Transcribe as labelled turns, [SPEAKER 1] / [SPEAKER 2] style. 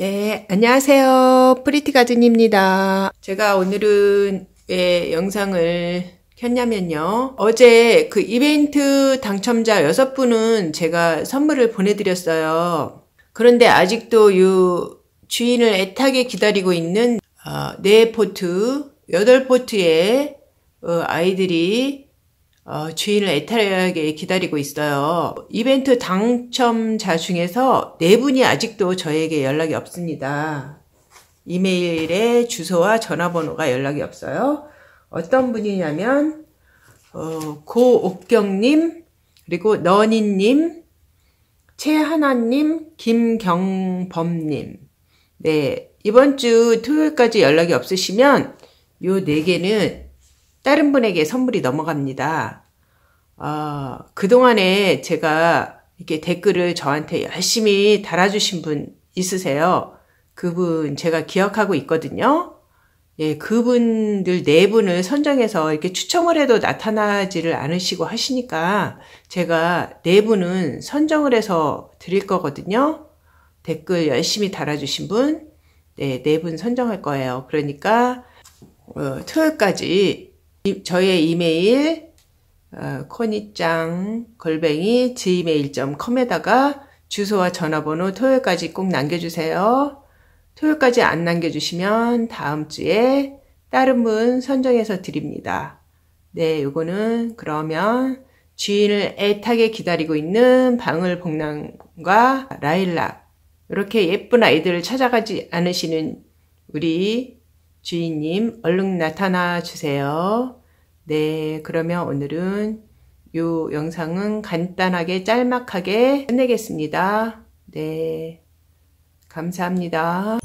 [SPEAKER 1] 네, 안녕하세요. 프리티가든입니다. 제가 오늘은 왜 예, 영상을 켰냐면요. 어제 그 이벤트 당첨자 여섯 분은 제가 선물을 보내드렸어요. 그런데 아직도 이 주인을 애타게 기다리고 있는 어, 아, 4포트, 여덟 포트의 어, 아이들이 어, 주인을 애타게 기다리고 있어요. 이벤트 당첨자 중에서 네 분이 아직도 저에게 연락이 없습니다. 이메일의 주소와 전화번호가 연락이 없어요. 어떤 분이냐면 어, 고옥경님 그리고 너니님 최하나님 김경범님 네 이번 주 토요일까지 연락이 없으시면 요 네 개는 다른 분에게 선물이 넘어갑니다. 어, 그동안에 제가 이렇게 댓글을 저한테 열심히 달아주신 분 있으세요. 그분 제가 기억하고 있거든요. 예, 그분들 네 분을 선정해서 이렇게 추첨을 해도 나타나지를 않으시고 하시니까 제가 네 분은 선정을 해서 드릴 거거든요. 댓글 열심히 달아주신 분, 네, 네 분 선정할 거예요. 그러니까, 어, 토요일까지 저의 이메일 어, 코니짱 골뱅이 gmail.com에다가 주소와 전화번호 토요일까지 꼭 남겨주세요. 토요일까지 안 남겨주시면 다음 주에 다른 분 선정해서 드립니다. 네, 이거는 그러면 주인을 애타게 기다리고 있는 방울복랑과 라일락 이렇게 예쁜 아이들을 찾아가지 않으시는 우리 주인님 얼른 나타나 주세요. 네, 그러면 오늘은 이 영상은 간단하게 짤막하게 끝내겠습니다. 네, 감사합니다.